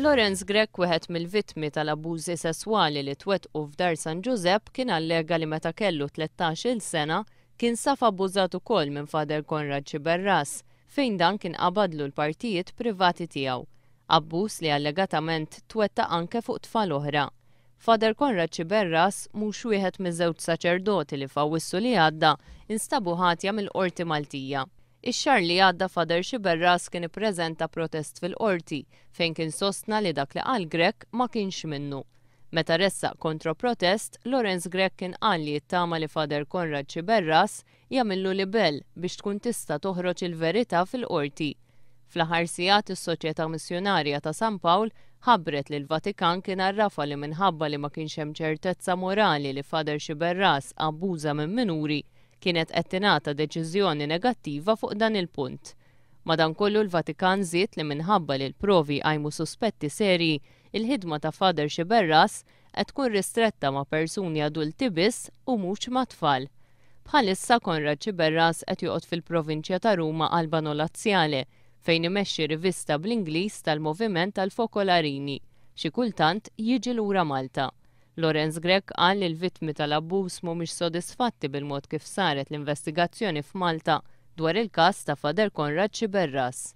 Lorenz Grek wieħed mill-vittmi tal abużi sesswali li twettqu f'dar San Giuseppe kien allega li meta kellu 13-il sena kien saf abbużat ukoll minn fader Konrad Ciberras, fejn dan kien qabadlu l-partijiet privati tiegħu. Abbuż li allegatament twetta anke fuq tfal oħra. Fader Konrad Ciberras mhux wieħed miż-żewġ saċerdoti li fawissu li għadda instabu ħatja mill-Qorti Maltija. Ix-xar li għadda fader berras kien ippreżenta protest fil-qorti fejn kien sostna li dak li qal Grek ma kienx minnu. Meta ressa kontra protest, Lorenz Grek kien qal li jittama li fader Konrad xiberras li bel biex tkun tista toħroġ il-verità fil-qorti. fl aħħar sigħat is-Soċjetà Missjonarja ta' San Pawl ħabbret li l-Vatikan kien arrafa li minħabba li ma kienx hemm ċertezza morali li fader xiberras abbuża minn minuri kienet qed tingħata deċiżjoni negattiva fuq dan il-punt. Madankollu l-Vatikan żiet li minħabba li l-provi għajmu suspetti seri il-ħidma ta' Fader Xiberras qed tkun ristretta ma' persuni adulti biss u mhux ma' tfal. Bħalissa Konrad Xiberras qed joqgħod fil-provinċja ta' Ruma qalba nolazzjale fejn imexxi rivista bl-Ingliż tal-Moviment tal-Fokolarini. Xi kultant jiġi lura Malta. Lorenz Grek qal li l-vittmi tal-abbuż mhumiex sodisfatti bil-mod kif saret l-investigazzjoni f'Malta dwar il-każ ta' Fader Konrad Xiberras.